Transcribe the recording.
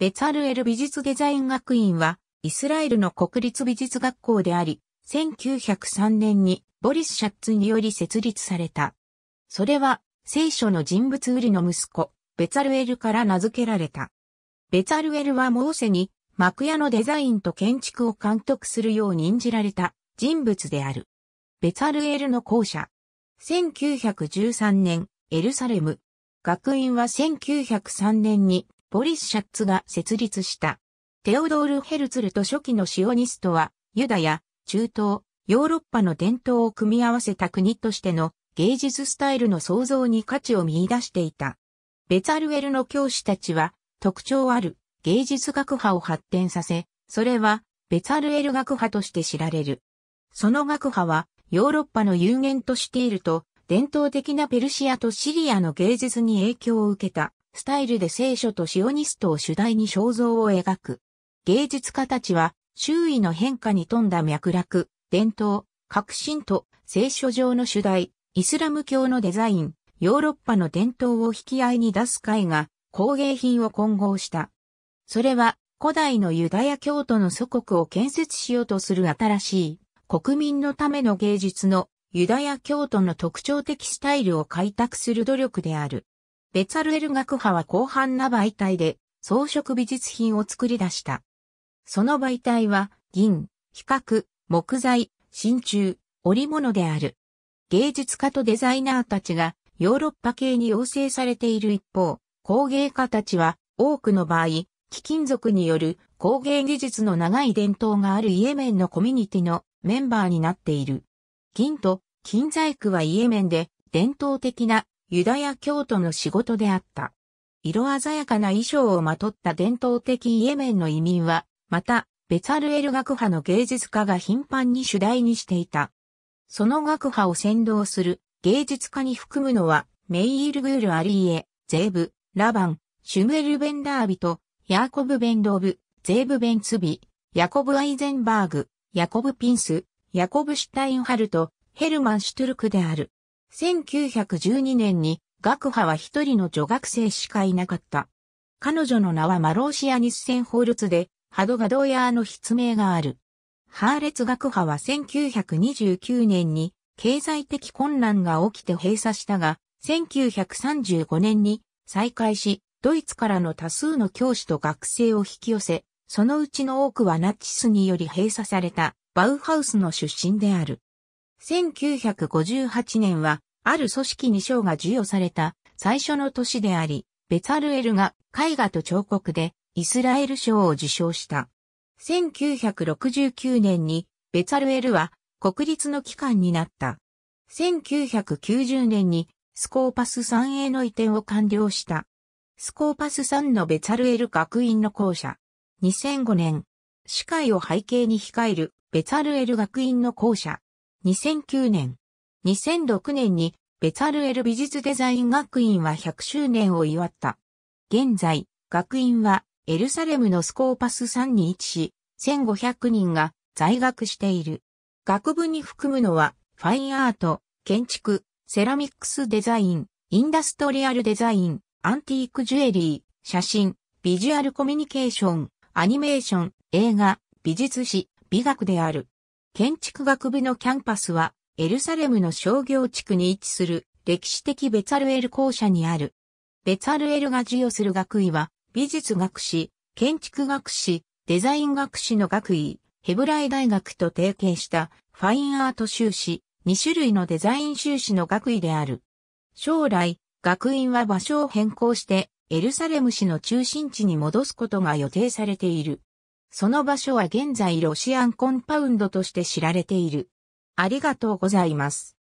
ベツァルエル美術デザイン学院は、イスラエルの国立美術学校であり、1903年にボリス・シャッツにより設立された。それは、聖書の人物売りの息子、ベツァルエルから名付けられた。ベツァルエルはモーセに、幕屋のデザインと建築を監督するよう任じられた人物である。ベツァルエルの校舎。1913年、エルサレム。学院は1903年にボリス・シャッツが設立した。テオドール・ヘルツルと初期のシオニストは、ユダや中東、ヨーロッパの伝統を組み合わせた国としての芸術スタイルの創造に価値を見出していた。ベツアルエルの教師たちは特徴ある芸術学派を発展させ、それはベツアルエル学派として知られる。その学派はヨーロッパの有限としていると、伝統的なペルシアとシリアの芸術に影響を受けた。スタイルで聖書とシオニストを主題に肖像を描く。芸術家たちは、周囲の変化に富んだ脈絡、伝統、革新と聖書上の主題、イスラム教のデザイン、ヨーロッパの伝統を引き合いに出す絵画、工芸品を混合した。それは、古代のユダヤ教徒の祖国を建設しようとする新しい、国民のための芸術のユダヤ教徒の特徴的スタイルを開拓する努力である。ベツァルエル学派は広範な媒体で装飾美術品を作り出した。その媒体は銀、比較、木材、真鍮、織物である。芸術家とデザイナーたちがヨーロッパ系に養成されている一方、工芸家たちは多くの場合、貴金属による工芸技術の長い伝統があるイエメンのコミュニティのメンバーになっている。銀と金細工はイエメンで伝統的なユダヤ教徒の仕事であった。色鮮やかな衣装をまとった伝統的イエメンの移民は、また、ベツァルエル学派の芸術家が頻繁に主題にしていた。その学派を先導する芸術家に含むのは、メイール・グール・アリーエ、ゼーブ、ラバン、シュムエル・ベンダービと、ヤーコブ・ベンドーブ、ゼーブ・ベンツビ、ヤコブ・アイゼンバーグ、ヤコブ・ピンス、ヤコブ・シュタインハルト、ヘルマン・シュトゥルクである。1912年に学派は一人の女学生しかいなかった。彼女の名はマローシア・ニスセン律で、ハドガドーヤーの筆名がある。ハーレツ学派は1929年に経済的困難が起きて閉鎖したが、1935年に再開し、ドイツからの多数の教師と学生を引き寄せ、そのうちの多くはナチスにより閉鎖されたバウハウスの出身である。1958年は、ある組織に賞が授与された最初の年であり、ベツァルエルが絵画と彫刻でイスラエル賞を受賞した。1969年にベツァルエルは国立の機関になった。1990年にスコーパス3への移転を完了した。スコーパス3のベツァルエル学院の校舎。2005年、司会を背景に控えるベツァルエル学院の校舎。2009年、2006年にベツァルエル美術デザイン学院は100周年を祝った。現在、学院はエルサレムのスコーパス3に位置し、1500人が在学している。学部に含むのは、ファインアート、建築、セラミックスデザイン、インダストリアルデザイン、アンティークジュエリー、写真、ビジュアルコミュニケーション、アニメーション、映画、美術史、美学である。建築学部のキャンパスは、エルサレムの商業地区に位置する歴史的ベツァルエル校舎にある。ベツァルエルが授与する学位は、美術学士、建築学士、デザイン学士の学位、ヘブライ大学と提携したファインアート修士、2種類のデザイン修士の学位である。将来、学院は場所を変更して、エルサレム市の中心地に戻すことが予定されている。その場所は現在ロシアンコンパウンドとして知られている。ありがとうございます。